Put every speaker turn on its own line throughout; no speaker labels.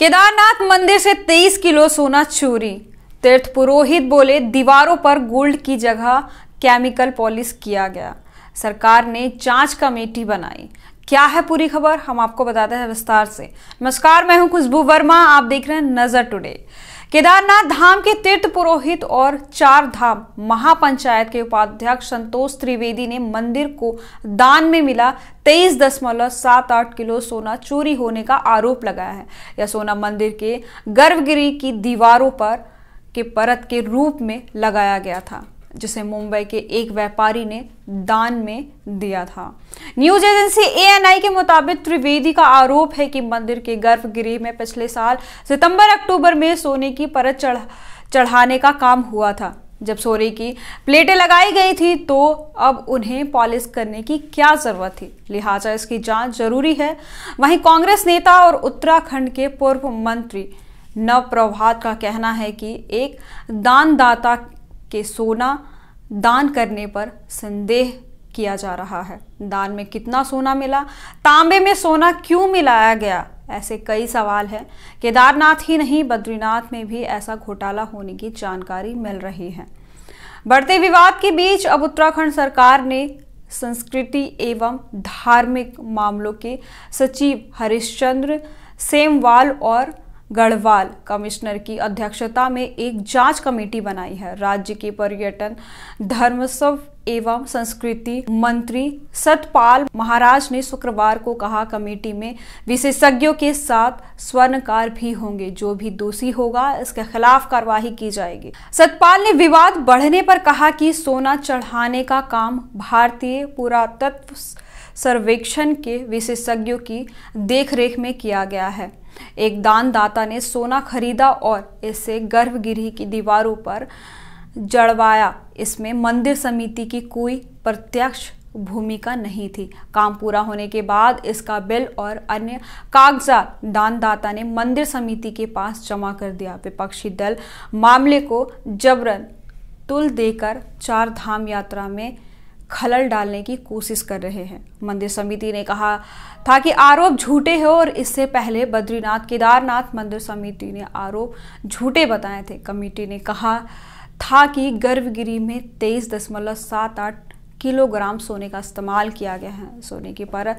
केदारनाथ मंदिर से 23 किलो सोना चोरी तीर्थ पुरोहित बोले दीवारों पर गोल्ड की जगह केमिकल पॉलिश किया गया सरकार ने जांच कमेटी बनाई क्या है पूरी खबर हम आपको बताते हैं विस्तार से नमस्कार मैं हूं खुशबू वर्मा आप देख रहे हैं नजर टुडे केदारनाथ धाम के तीर्थ पुरोहित और चार धाम महापंचायत के उपाध्यक्ष संतोष त्रिवेदी ने मंदिर को दान में मिला तेईस दशमलव सात आठ किलो सोना चोरी होने का आरोप लगाया है यह सोना मंदिर के गर्भगृह की दीवारों पर के परत के रूप में लगाया गया था जिसे मुंबई के एक व्यापारी ने दान में दिया था न्यूज एजेंसी एएनआई के मुताबिक त्रिवेदी का आरोप है कि मंदिर के गर्भगृह में पिछले साल सितंबर अक्टूबर में सोने की परत चढ़ा चढ़ाने का काम हुआ था जब सोने की प्लेटें लगाई गई थी तो अब उन्हें पॉलिश करने की क्या जरूरत थी लिहाजा इसकी जांच जरूरी है वहीं कांग्रेस नेता और उत्तराखंड के पूर्व मंत्री नव प्रभात का कहना है कि एक दानदाता के सोना दान करने पर संदेह किया जा रहा है दान में कितना सोना मिला तांबे में सोना क्यों मिलाया गया ऐसे कई सवाल हैं केदारनाथ ही नहीं बद्रीनाथ में भी ऐसा घोटाला होने की जानकारी मिल रही है बढ़ते विवाद के बीच अब उत्तराखंड सरकार ने संस्कृति एवं धार्मिक मामलों के सचिव हरिश्चंद्र सेमवाल और गढ़वाल कमिश्नर की अध्यक्षता में एक जांच कमेटी बनाई है राज्य के पर्यटन धर्मोत्सव एवं संस्कृति मंत्री सतपाल महाराज ने शुक्रवार को कहा कमेटी में विशेषज्ञों के साथ स्वर्णकार भी होंगे जो भी दोषी होगा इसके खिलाफ कार्रवाई की जाएगी सतपाल ने विवाद बढ़ने पर कहा कि सोना चढ़ाने का काम भारतीय पुरातत्व सर्वेक्षण के विशेषज्ञों की देखरेख में किया गया है एक दानदाता ने सोना खरीदा और इसे गर्भगृह की दीवारों पर जड़वाया इसमें मंदिर समिति की कोई प्रत्यक्ष भूमिका नहीं थी काम पूरा होने के बाद इसका बिल और अन्य कागजात दानदाता ने मंदिर समिति के पास जमा कर दिया विपक्षी दल मामले को जबरन तुल देकर चार धाम यात्रा में खलल डालने की कोशिश कर रहे हैं मंदिर समिति ने कहा था कि आरोप झूठे हैं और इससे पहले बद्रीनाथ केदारनाथ मंदिर समिति ने आरोप झूठे बताए थे कमेटी ने कहा था कि गर्भगिरी में तेईस दशमलव सात आठ किलोग्राम सोने का इस्तेमाल किया गया है सोने की पर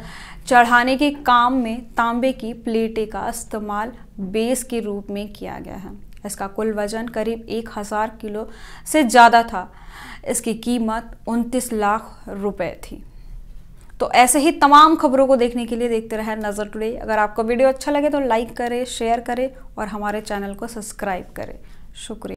चढ़ाने के काम में तांबे की प्लेटें का इस्तेमाल बेस के रूप में किया गया है इसका कुल वजन करीब एक हज़ार किलो से ज़्यादा था इसकी कीमत उनतीस लाख रुपए थी तो ऐसे ही तमाम खबरों को देखने के लिए देखते रहें नज़र टुडे अगर आपको वीडियो अच्छा लगे तो लाइक करें शेयर करें और हमारे चैनल को सब्सक्राइब करें शुक्रिया